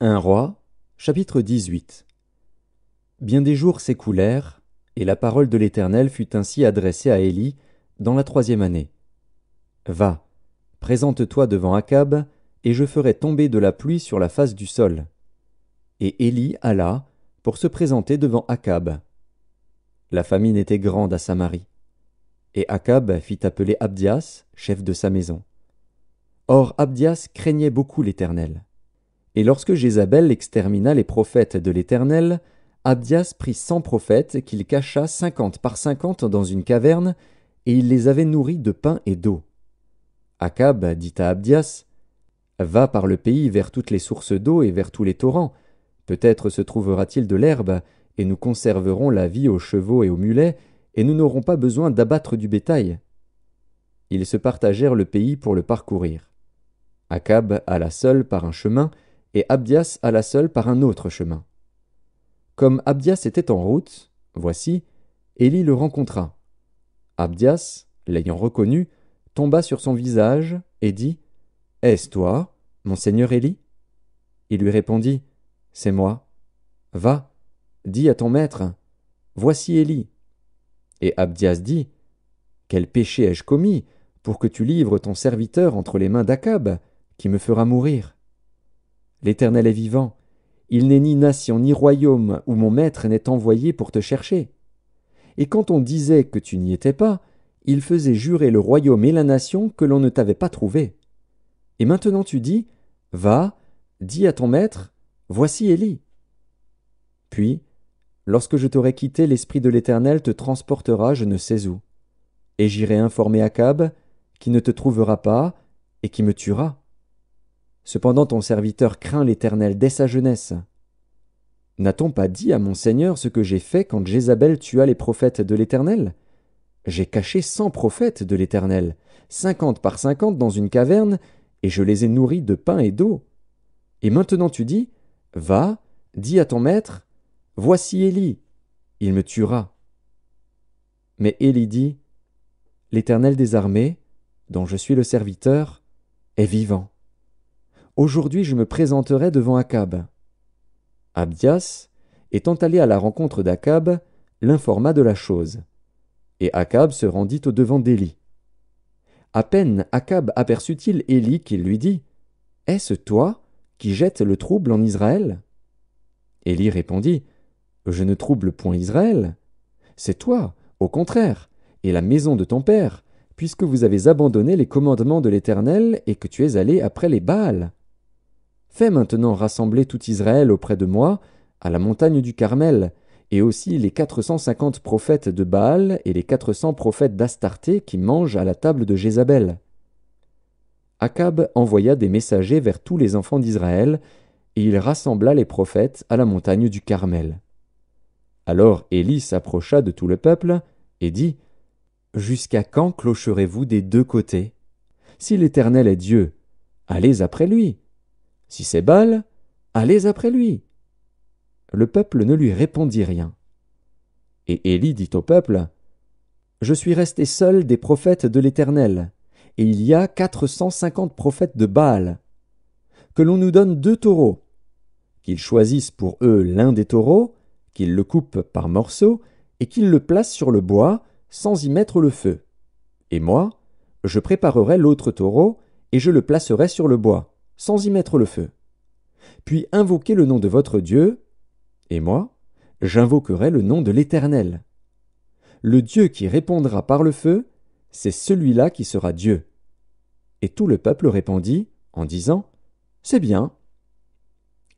Un roi, chapitre 18. Bien des jours s'écoulèrent, et la parole de l'Éternel fut ainsi adressée à Élie dans la troisième année. Va, présente-toi devant Akab, et je ferai tomber de la pluie sur la face du sol. Et Élie alla pour se présenter devant Akab. La famine était grande à Samarie. Et Akab fit appeler Abdias, chef de sa maison. Or Abdias craignait beaucoup l'Éternel et lorsque Jézabel extermina les prophètes de l'Éternel, Abdias prit cent prophètes qu'il cacha cinquante par cinquante dans une caverne, et il les avait nourris de pain et d'eau. Acab dit à Abdias Va par le pays vers toutes les sources d'eau et vers tous les torrents. Peut-être se trouvera-t-il de l'herbe, et nous conserverons la vie aux chevaux et aux mulets, et nous n'aurons pas besoin d'abattre du bétail. Ils se partagèrent le pays pour le parcourir. Acab alla seul par un chemin, et Abdias alla seul par un autre chemin. Comme Abdias était en route, voici, Élie le rencontra. Abdias, l'ayant reconnu, tomba sur son visage et dit Est-ce toi, mon seigneur Élie Il lui répondit C'est moi. Va, dis à ton maître Voici Élie. Et Abdias dit Quel péché ai-je commis pour que tu livres ton serviteur entre les mains d'Akab, qui me fera mourir L'Éternel est vivant. Il n'est ni nation ni royaume où mon maître n'est envoyé pour te chercher. Et quand on disait que tu n'y étais pas, il faisait jurer le royaume et la nation que l'on ne t'avait pas trouvé. Et maintenant tu dis, Va, dis à ton maître, Voici Élie. Puis, lorsque je t'aurai quitté, l'Esprit de l'Éternel te transportera je ne sais où. Et j'irai informer Akab, qui ne te trouvera pas, et qui me tuera. Cependant ton serviteur craint l'Éternel dès sa jeunesse. N'a-t-on pas dit à mon Seigneur ce que j'ai fait quand Jézabel tua les prophètes de l'Éternel J'ai caché cent prophètes de l'Éternel, cinquante par cinquante dans une caverne, et je les ai nourris de pain et d'eau. Et maintenant tu dis, Va, dis à ton maître, Voici Élie, il me tuera. Mais Élie dit, L'Éternel des armées, dont je suis le serviteur, est vivant Aujourd'hui je me présenterai devant Akab. Abdias, étant allé à la rencontre d'Akab, l'informa de la chose. Et Akab se rendit au devant d'Élie. À peine Akab aperçut-il Élie qu'il lui dit Est-ce toi qui jettes le trouble en Israël Élie répondit Je ne trouble point Israël. C'est toi, au contraire, et la maison de ton père, puisque vous avez abandonné les commandements de l'Éternel et que tu es allé après les Baals. Fais maintenant rassembler tout Israël auprès de moi, à la montagne du Carmel, et aussi les quatre cent cinquante prophètes de Baal et les quatre cents prophètes d'Astarté qui mangent à la table de Jézabel. Achab envoya des messagers vers tous les enfants d'Israël, et il rassembla les prophètes à la montagne du Carmel. Alors Élie s'approcha de tout le peuple et dit Jusqu'à quand clocherez-vous des deux côtés Si l'Éternel est Dieu, allez après lui. Si c'est Baal, allez après lui. Le peuple ne lui répondit rien. Et Élie dit au peuple, Je suis resté seul des prophètes de l'Éternel, et il y a quatre cent cinquante prophètes de Baal. Que l'on nous donne deux taureaux, qu'ils choisissent pour eux l'un des taureaux, qu'ils le coupent par morceaux, et qu'ils le placent sur le bois, sans y mettre le feu. Et moi, je préparerai l'autre taureau, et je le placerai sur le bois sans y mettre le feu. Puis invoquez le nom de votre Dieu, et moi, j'invoquerai le nom de l'Éternel. Le Dieu qui répondra par le feu, c'est celui-là qui sera Dieu. Et tout le peuple répondit, en disant, C'est bien.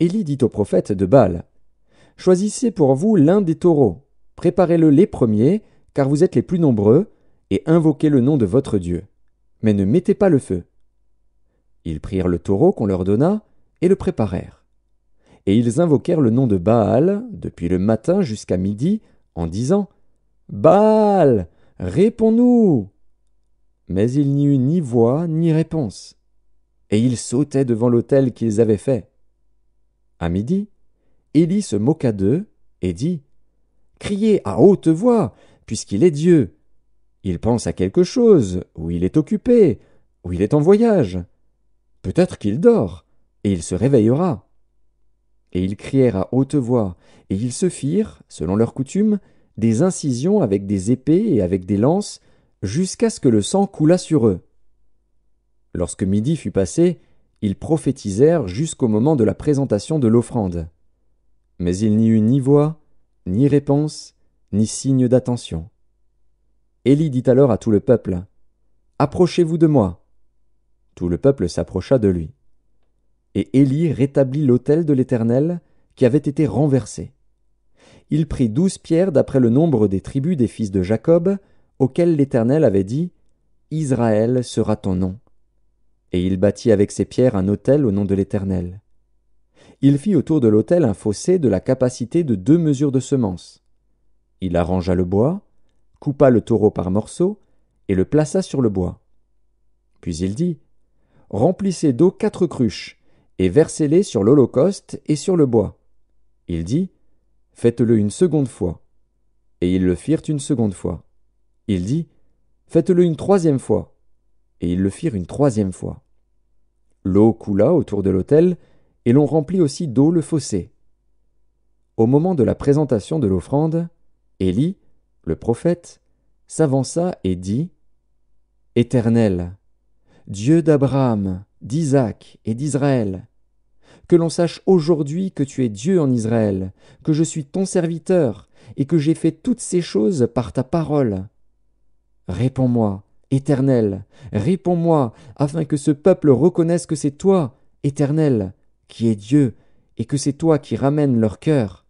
Élie dit au prophète de Baal, Choisissez pour vous l'un des taureaux, préparez-le les premiers, car vous êtes les plus nombreux, et invoquez le nom de votre Dieu. Mais ne mettez pas le feu. Ils prirent le taureau qu'on leur donna et le préparèrent. Et ils invoquèrent le nom de Baal depuis le matin jusqu'à midi en disant Baal, réponds-nous Mais il n'y eut ni voix ni réponse. Et ils sautaient devant l'autel qu'ils avaient fait. À midi, Élie se moqua d'eux et dit Criez à haute voix, puisqu'il est Dieu. Il pense à quelque chose, ou il est occupé, ou il est en voyage. Peut-être qu'il dort, et il se réveillera. Et ils crièrent à haute voix, et ils se firent, selon leur coutume, des incisions avec des épées et avec des lances, jusqu'à ce que le sang coulât sur eux. Lorsque midi fut passé, ils prophétisèrent jusqu'au moment de la présentation de l'offrande. Mais il n'y eut ni voix, ni réponse, ni signe d'attention. Élie dit alors à tout le peuple Approchez-vous de moi. Tout le peuple s'approcha de lui. Et Élie rétablit l'autel de l'Éternel qui avait été renversé. Il prit douze pierres d'après le nombre des tribus des fils de Jacob, auxquelles l'Éternel avait dit Israël sera ton nom. Et il bâtit avec ces pierres un autel au nom de l'Éternel. Il fit autour de l'autel un fossé de la capacité de deux mesures de semences. Il arrangea le bois, coupa le taureau par morceaux, et le plaça sur le bois. Puis il dit Remplissez d'eau quatre cruches, et versez-les sur l'Holocauste et sur le bois. Il dit, Faites-le une seconde fois. Et ils le firent une seconde fois. Il dit, Faites-le une troisième fois. Et ils le firent une troisième fois. L'eau coula autour de l'autel, et l'on remplit aussi d'eau le fossé. Au moment de la présentation de l'offrande, Élie, le prophète, s'avança et dit Éternel, Dieu d'Abraham, d'Isaac et d'Israël, que l'on sache aujourd'hui que tu es Dieu en Israël, que je suis ton serviteur, et que j'ai fait toutes ces choses par ta parole. Réponds-moi, Éternel, réponds-moi, afin que ce peuple reconnaisse que c'est toi, Éternel, qui es Dieu, et que c'est toi qui ramènes leur cœur.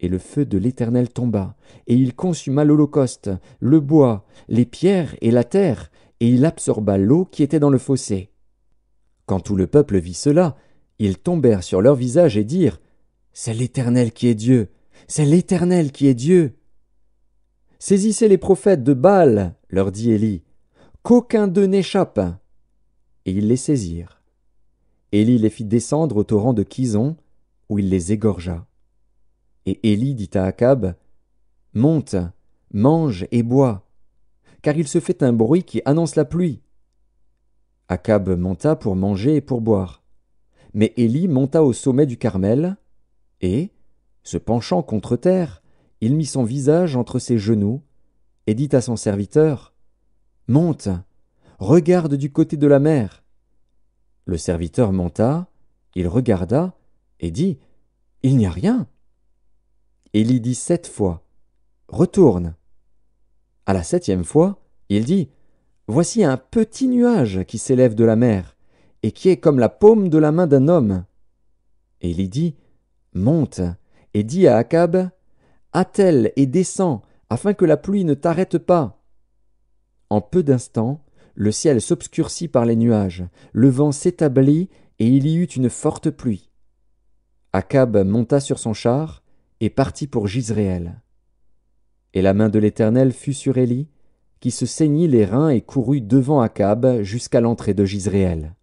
Et le feu de l'Éternel tomba, et il consuma l'holocauste, le bois, les pierres et la terre, et il absorba l'eau qui était dans le fossé. Quand tout le peuple vit cela, ils tombèrent sur leur visage et dirent C'est l'Éternel qui est Dieu, c'est l'Éternel qui est Dieu. Saisissez les prophètes de Baal, leur dit Élie, qu'aucun d'eux n'échappe. Et ils les saisirent. Élie les fit descendre au torrent de Kison, où il les égorgea. Et Élie dit à Akab Monte, mange et bois, car il se fait un bruit qui annonce la pluie. Akab monta pour manger et pour boire. Mais Élie monta au sommet du Carmel, et, se penchant contre terre, il mit son visage entre ses genoux, et dit à son serviteur. Monte, regarde du côté de la mer. Le serviteur monta, il regarda, et dit. Il n'y a rien. Élie dit sept fois. Retourne. À la septième fois, il dit Voici un petit nuage qui s'élève de la mer, et qui est comme la paume de la main d'un homme. Et il dit Monte, et dis à Akab Attelle et descends, afin que la pluie ne t'arrête pas. En peu d'instants, le ciel s'obscurcit par les nuages, le vent s'établit, et il y eut une forte pluie. Akab monta sur son char et partit pour Gisréel. Et la main de l'Éternel fut sur Élie, qui se saignit les reins et courut devant Akab jusqu'à l'entrée de Gisréel.